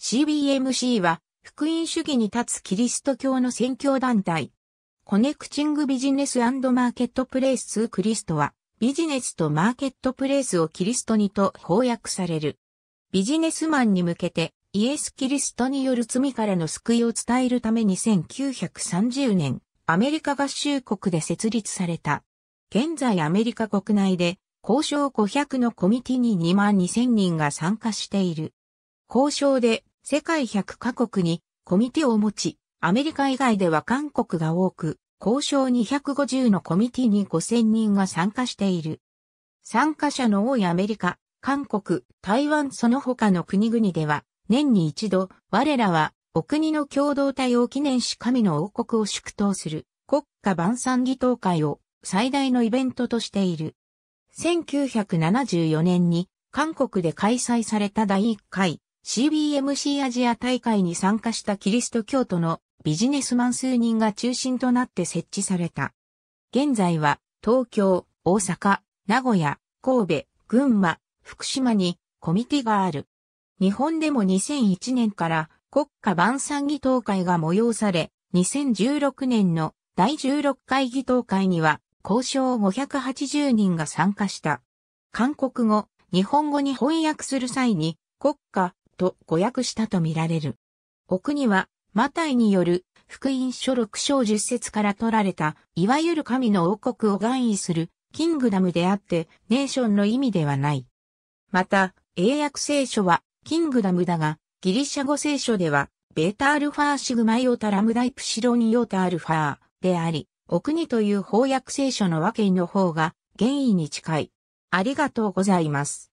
CBMC は、福音主義に立つキリスト教の宣教団体。コネクチングビジネスマーケットプレイス2クリストは、ビジネスとマーケットプレイスをキリストにと翻訳される。ビジネスマンに向けて、イエス・キリストによる罪からの救いを伝えるために1930年、アメリカ合衆国で設立された。現在アメリカ国内で、交渉500のコミティに2万2000人が参加している。交渉で世界100カ国にコミティを持ち、アメリカ以外では韓国が多く、交渉250のコミティに5000人が参加している。参加者の多いアメリカ、韓国、台湾その他の国々では、年に一度、我らは、お国の共同体を記念し神の王国を祝祷する国家晩餐議祷会を最大のイベントとしている。1974年に韓国で開催された第1回 CBMC アジア大会に参加したキリスト教徒のビジネスマン数人が中心となって設置された。現在は東京、大阪、名古屋、神戸、群馬、福島にコミティがある。日本でも2001年から国家晩餐議討会が催され、2016年の第16回議討会には交渉580人が参加した。韓国語、日本語に翻訳する際に国家と誤訳したとみられる。奥には、マタイによる福音書6章10節から取られた、いわゆる神の王国を含意するキングダムであって、ネーションの意味ではない。また、英訳聖書はキングダムだが、ギリシャ語聖書では、ベータアルファシグマイオタラムダイプシロニオタアルファであり、お国という翻訳聖書の和けの方が原意に近い。ありがとうございます。